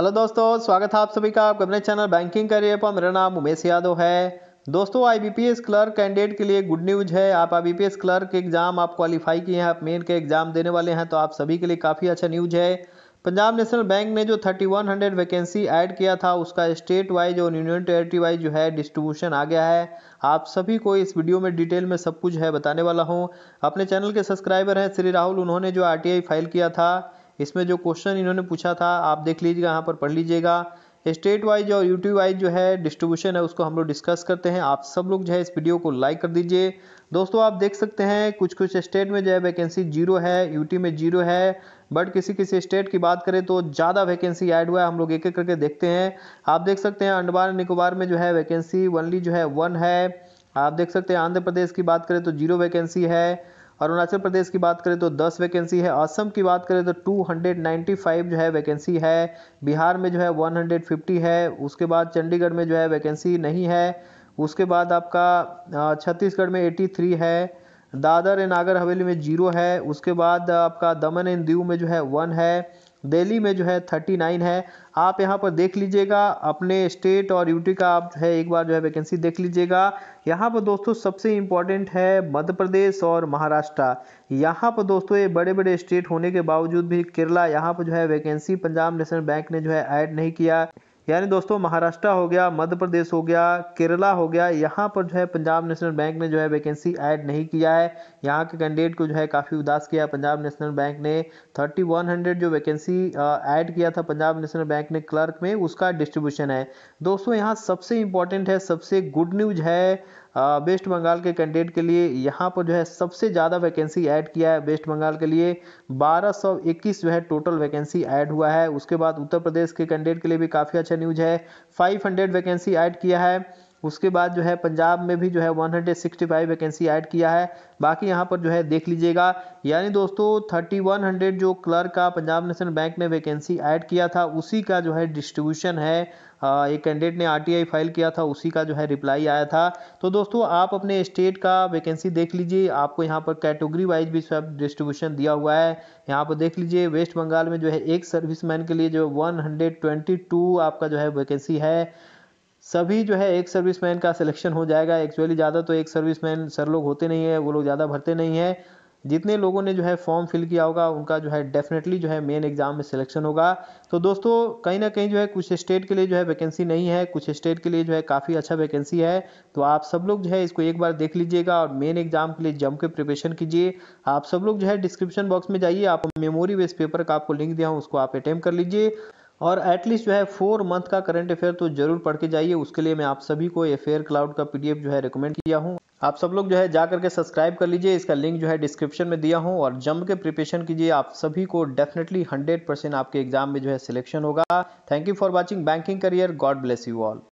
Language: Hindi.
हेलो दोस्तों स्वागत है आप सभी का आपके अपने चैनल बैंकिंग करियर पर मेरा नाम उमेश यादव है दोस्तों आईबीपीएस क्लर्क कैंडिडेट के लिए गुड न्यूज है आप आईबीपीएस क्लर्क एग्जाम आप क्वालिफाई किए हैं आप मेन के एग्जाम देने वाले हैं तो आप सभी के लिए काफ़ी अच्छा न्यूज है पंजाब नेशनल बैंक ने जो थर्टी वैकेंसी ऐड किया था उसका स्टेट वाइज और यूनियन टेरिटरी वाइज जो है डिस्ट्रीब्यूशन आ गया है आप सभी को इस वीडियो में डिटेल में सब कुछ है बताने वाला हूँ अपने चैनल के सब्सक्राइबर हैं श्री राहुल उन्होंने जो आर फाइल किया था इसमें जो क्वेश्चन इन्होंने पूछा था आप देख लीजिएगा यहाँ पर पढ़ लीजिएगा स्टेट वाइज और यूटी वाइज जो है डिस्ट्रीब्यूशन है उसको हम लोग डिस्कस करते हैं आप सब लोग जो है इस वीडियो को लाइक कर दीजिए दोस्तों आप देख सकते हैं कुछ कुछ स्टेट में जो है वैकेंसी जीरो है यूटी में जीरो है बट किसी किसी स्टेट की बात करें तो ज़्यादा वैकेंसी ऐड हुआ है हम लोग एक एक करके देखते हैं आप देख सकते हैं अंडमान निकोबार में जो है वैकेंसी वनली जो है वन है आप देख सकते हैं आंध्र प्रदेश की बात करें तो जीरो वैकेंसी है अरुणाचल प्रदेश की बात करें तो 10 वैकेंसी है असम की बात करें तो 295 जो है वैकेंसी है बिहार में जो है 150 है उसके बाद चंडीगढ़ में जो है वैकेंसी नहीं है उसके बाद आपका छत्तीसगढ़ में 83 है दादर एंड नागर हवेली में जीरो है उसके बाद आपका दमन एंड दीव में जो है वन है दिल्ली में जो है थर्टी नाइन है आप यहाँ पर देख लीजिएगा अपने स्टेट और यूटी का आप जो है एक बार जो है वैकेंसी देख लीजिएगा यहाँ पर दोस्तों सबसे इम्पॉर्टेंट है मध्य प्रदेश और महाराष्ट्र यहाँ पर दोस्तों ये बड़े बड़े स्टेट होने के बावजूद भी केरला यहाँ पर जो है वैकेंसी पंजाब नेशनल बैंक ने जो है ऐड नहीं किया यानी दोस्तों महाराष्ट्र हो गया मध्य प्रदेश हो गया केरला हो गया यहाँ पर जो है पंजाब नेशनल बैंक ने जो है वैकेंसी ऐड नहीं किया है यहाँ के कैंडिडेट को जो है काफ़ी उदास किया पंजाब नेशनल बैंक ने थर्टी वन हंड्रेड जो वैकेंसी ऐड किया था पंजाब नेशनल बैंक ने क्लर्क में उसका डिस्ट्रीब्यूशन है दोस्तों यहाँ सबसे इंपॉर्टेंट है सबसे गुड न्यूज है वेस्ट बंगाल के कैंडिडेट के लिए यहाँ पर जो है सबसे ज़्यादा वैकेंसी ऐड किया है वेस्ट बंगाल के लिए 1221 जो है टोटल वैकेंसी ऐड हुआ है उसके बाद उत्तर प्रदेश के कैंडिडेट के लिए भी काफ़ी अच्छा न्यूज है 500 वैकेंसी ऐड किया है उसके बाद जो है पंजाब में भी जो है 165 वैकेंसी ऐड किया है बाकी यहाँ पर जो है देख लीजिएगा यानी दोस्तों 3100 जो क्लर्क का पंजाब नेशनल बैंक ने वैकेंसी ऐड किया था उसी का जो है डिस्ट्रीब्यूशन है एक कैंडिडेट ने आरटीआई फाइल किया था उसी का जो है रिप्लाई आया था तो दोस्तों आप अपने स्टेट का वैकेंसी देख लीजिए आपको यहाँ पर कैटेगरी वाइज भी सब डिस्ट्रीब्यूशन दिया हुआ है यहाँ पर देख लीजिए वेस्ट बंगाल में जो है एक सर्विस के लिए जो वन आपका जो है वैकेंसी है सभी जो है एक सर्विसमैन का सिलेक्शन हो जाएगा एक्चुअली ज़्यादा तो एक सर्विसमैन सर लोग होते नहीं है वो लोग ज़्यादा भरते नहीं है जितने लोगों ने जो है फॉर्म फिल किया होगा उनका जो है डेफिनेटली जो है मेन एग्जाम में सिलेक्शन होगा तो दोस्तों कहीं ना कहीं जो है कुछ स्टेट के लिए जो है वैकेंसी नहीं है कुछ स्टेट के लिए जो है काफ़ी अच्छा वैकेंसी है तो आप सब लोग जो है इसको एक बार देख लीजिएगा और मेन एग्जाम के लिए जम के प्रिपरेशन कीजिए आप सब लोग जो है डिस्क्रिप्शन बॉक्स में जाइए आप मेमोरी वेस्ट पेपर का आपको लिंक दिया हूँ उसको आप अटैम्प कर लीजिए और एटलीस्ट जो है फोर मंथ का करंट अफेयर तो जरूर पढ़ के जाइए उसके लिए मैं आप सभी को अफेयर क्लाउड का पीडीएफ जो है रिकमेंड किया हूँ आप सब लोग जो है जा करके सब्सक्राइब कर लीजिए इसका लिंक जो है डिस्क्रिप्शन में दिया हूँ और जम के प्रिपरेशन कीजिए आप सभी को डेफिनेटली हंड्रेड परसेंट आपके एग्जाम में जो है सिलेक्शन होगा thank you for watching banking career God bless you all